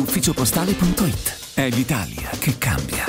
ufficiopostale.it. È l'Italia che cambia.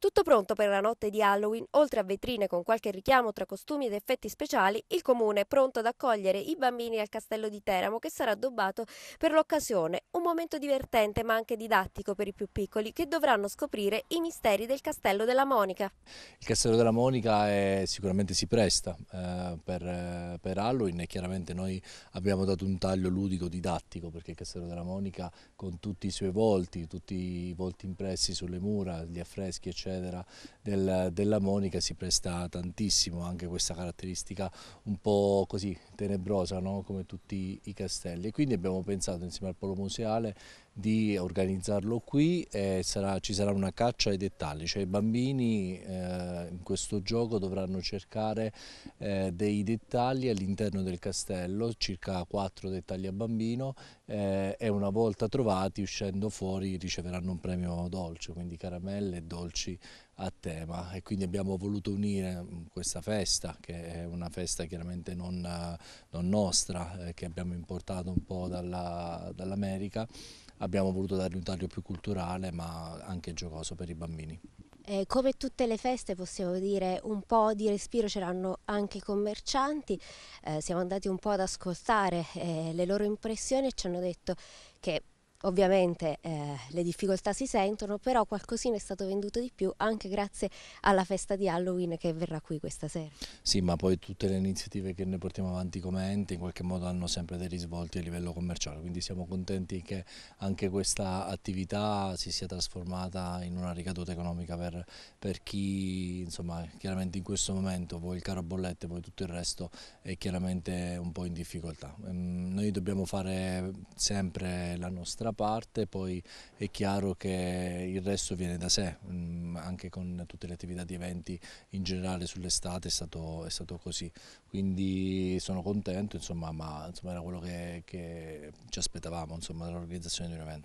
Tutto pronto per la notte di Halloween, oltre a vetrine con qualche richiamo tra costumi ed effetti speciali, il comune è pronto ad accogliere i bambini al castello di Teramo che sarà addobbato per l'occasione, un momento divertente ma anche didattico per i più piccoli che dovranno scoprire i misteri del castello della Monica. Il castello della Monica è, sicuramente si presta eh, per eh, per Halloween e chiaramente noi abbiamo dato un taglio ludico didattico perché il Castello della Monica con tutti i suoi volti, tutti i volti impressi sulle mura, gli affreschi eccetera del, della Monica si presta tantissimo anche questa caratteristica un po' così tenebrosa no? come tutti i castelli e quindi abbiamo pensato insieme al Polo Museale di organizzarlo qui e sarà, ci sarà una caccia ai dettagli, cioè i bambini eh, in questo gioco dovranno cercare eh, dei dettagli all'interno del castello, circa 4 dettagli a bambino eh, e una volta trovati uscendo fuori riceveranno un premio dolce, quindi caramelle e dolci a tema e quindi abbiamo voluto unire mm, questa festa che è una festa chiaramente non, non nostra eh, che abbiamo importato un po' dall'America dall abbiamo voluto dargli un taglio più culturale ma anche giocoso per i bambini. Eh, come tutte le feste possiamo dire un po' di respiro ce l'hanno anche i commercianti, eh, siamo andati un po' ad ascoltare eh, le loro impressioni e ci hanno detto che Ovviamente eh, le difficoltà si sentono, però qualcosina è stato venduto di più anche grazie alla festa di Halloween che verrà qui questa sera. Sì, ma poi tutte le iniziative che noi portiamo avanti come ente in qualche modo hanno sempre dei risvolti a livello commerciale, quindi siamo contenti che anche questa attività si sia trasformata in una ricaduta economica per, per chi insomma chiaramente in questo momento poi il caro bollette poi tutto il resto è chiaramente un po' in difficoltà. Ehm, noi dobbiamo fare sempre la nostra nostra parte, poi è chiaro che il resto viene da sé, mm, anche con tutte le attività di eventi in generale sull'estate è, è stato, così, quindi sono contento, insomma, ma insomma, era quello che, che ci aspettavamo dall'organizzazione di un evento.